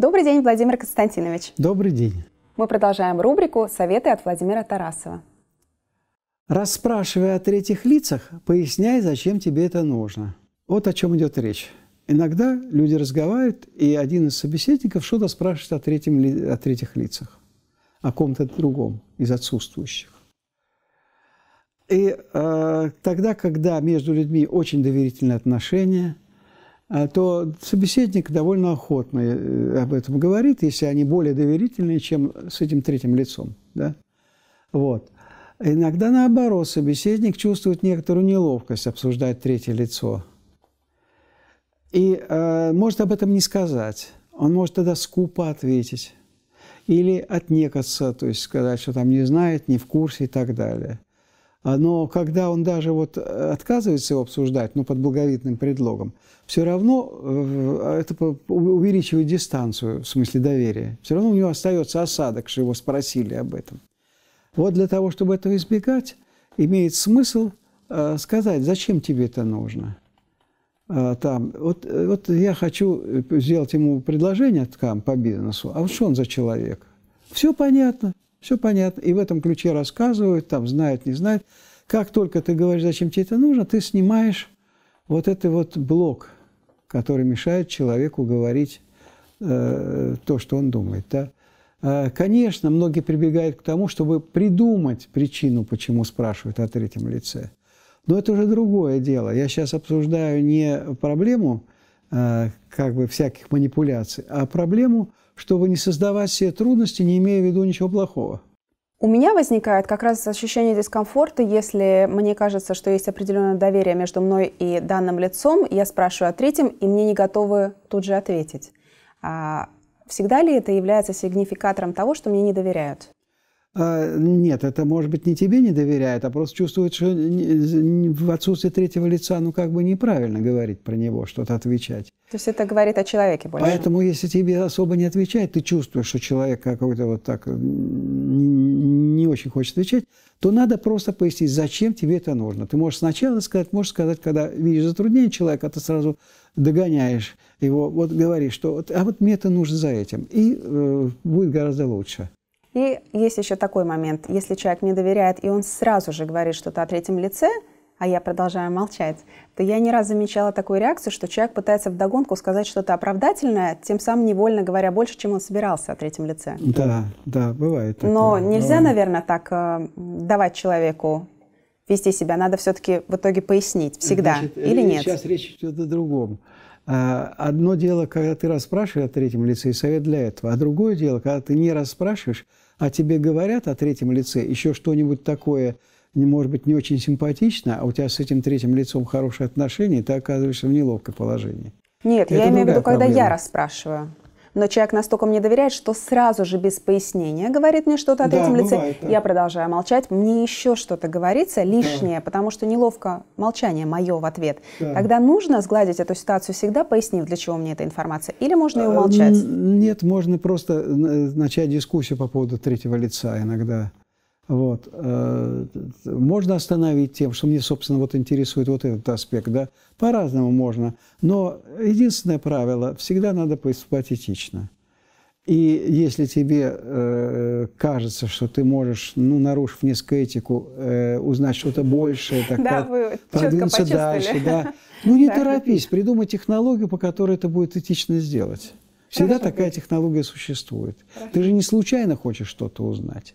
Добрый день, Владимир Константинович. Добрый день. Мы продолжаем рубрику «Советы от Владимира Тарасова». Расспрашивая о третьих лицах, поясняй, зачем тебе это нужно. Вот о чем идет речь. Иногда люди разговаривают, и один из собеседников что-то спрашивает о, третьем, о третьих лицах, о ком-то другом из отсутствующих. И э, тогда, когда между людьми очень доверительные отношения, а то собеседник довольно охотно э, об этом говорит, если они более доверительные, чем с этим третьим лицом. Да? Вот. Иногда наоборот, собеседник чувствует некоторую неловкость обсуждать третье лицо. И э, может об этом не сказать. Он может тогда скупо ответить или отнекаться, то есть сказать, что там не знает, не в курсе и так далее. А, но когда он даже вот э, отказывается его обсуждать, ну, под благовидным предлогом, все равно э, это увеличивает дистанцию, в смысле доверия. Все равно у него остается осадок, что его спросили об этом. Вот для того, чтобы этого избегать, имеет смысл э, сказать, зачем тебе это нужно. А, там, вот, вот я хочу сделать ему предложение там, по бизнесу, а вот что он за человек? Все понятно. Все понятно. И в этом ключе рассказывают, там знают, не знают. Как только ты говоришь, зачем тебе это нужно, ты снимаешь вот этот вот блок, который мешает человеку говорить э, то, что он думает. Да? Э, конечно, многие прибегают к тому, чтобы придумать причину, почему спрашивают о третьем лице. Но это уже другое дело. Я сейчас обсуждаю не проблему, Э, как бы всяких манипуляций, а проблему, чтобы не создавать себе трудности, не имея в виду ничего плохого. У меня возникает как раз ощущение дискомфорта, если мне кажется, что есть определенное доверие между мной и данным лицом, я спрашиваю о третьем, и мне не готовы тут же ответить. А всегда ли это является сигнификатором того, что мне не доверяют? А, нет, это, может быть, не тебе не доверяет, а просто чувствует, что в отсутствии третьего лица, ну, как бы неправильно говорить про него, что-то отвечать. То есть это говорит о человеке больше? Поэтому, если тебе особо не отвечает, ты чувствуешь, что человек какой-то вот так не очень хочет отвечать, то надо просто пояснить, зачем тебе это нужно. Ты можешь сначала сказать, можешь сказать, когда видишь затруднение человека, ты сразу догоняешь его, вот говоришь, что а вот мне это нужно за этим, и э, будет гораздо лучше. И есть еще такой момент. Если человек не доверяет, и он сразу же говорит что-то о третьем лице, а я продолжаю молчать, то я не раз замечала такую реакцию, что человек пытается вдогонку сказать что-то оправдательное, тем самым невольно говоря больше, чем он собирался о третьем лице. Да, да, бывает. Такое. Но нельзя, бывает. наверное, так э, давать человеку вести себя. Надо все-таки в итоге пояснить всегда Значит, или э, нет. Сейчас речь идет о другом. А, одно дело, когда ты расспрашиваешь о третьем лице, и совет для этого, а другое дело, когда ты не расспрашиваешь, а тебе говорят о третьем лице еще что-нибудь такое, может быть, не очень симпатично, а у тебя с этим третьим лицом хорошие отношения, и ты оказываешься в неловком положении. Нет, Это я имею в виду, когда проблема. я расспрашиваю но человек настолько мне доверяет, что сразу же без пояснения говорит мне что-то о да, третьем лице. Бывает, да. Я продолжаю молчать, мне еще что-то говорится лишнее, да. потому что неловко молчание мое в ответ. Да. Тогда нужно сгладить эту ситуацию всегда, пояснив, для чего мне эта информация, или можно ее а, умолчать? Нет, можно просто э, начать дискуссию по поводу третьего лица иногда. Вот. Э, можно остановить тем, что мне, собственно, вот интересует вот этот аспект, да? По-разному можно. Но единственное правило – всегда надо поступать этично. И если тебе э, кажется, что ты можешь, ну, нарушив несколько этику, э, узнать что-то большее, так да, под, продвинуться дальше, да, ну не торопись, придумай технологию, по которой это будет этично сделать. Всегда Хорошо, такая технология существует. Хорошо. Ты же не случайно хочешь что-то узнать.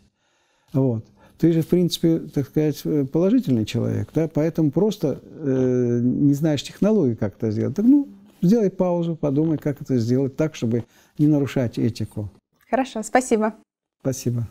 Вот. Ты же, в принципе, так сказать, э, положительный человек, да, поэтому просто э, не знаешь технологии, как это сделать. Так, ну, сделай паузу, подумай, как это сделать так, чтобы не нарушать этику. Хорошо, спасибо. Спасибо.